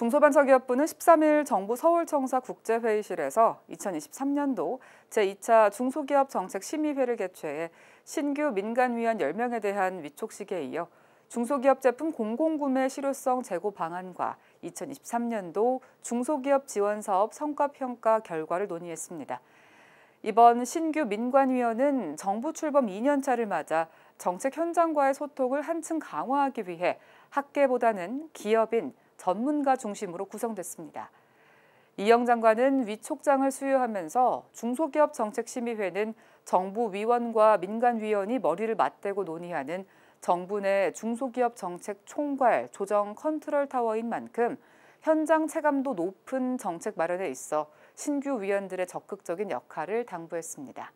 중소반사기업부는 13일 정부 서울청사 국제회의실에서 2023년도 제2차 중소기업 정책 심의회를 개최해 신규 민간위원 10명에 대한 위촉식에 이어 중소기업 제품 공공구매 실효성 제고 방안과 2023년도 중소기업 지원사업 성과평가 결과를 논의했습니다. 이번 신규 민관위원은 정부 출범 2년차를 맞아 정책 현장과의 소통을 한층 강화하기 위해 학계보다는 기업인 전문가 중심으로 구성됐습니다. 이영 장관은 위촉장을 수여하면서 중소기업 정책심의회는 정부 위원과 민간 위원이 머리를 맞대고 논의하는 정부 내 중소기업 정책 총괄 조정 컨트롤 타워인 만큼 현장 체감도 높은 정책 마련에 있어 신규 위원들의 적극적인 역할을 당부했습니다.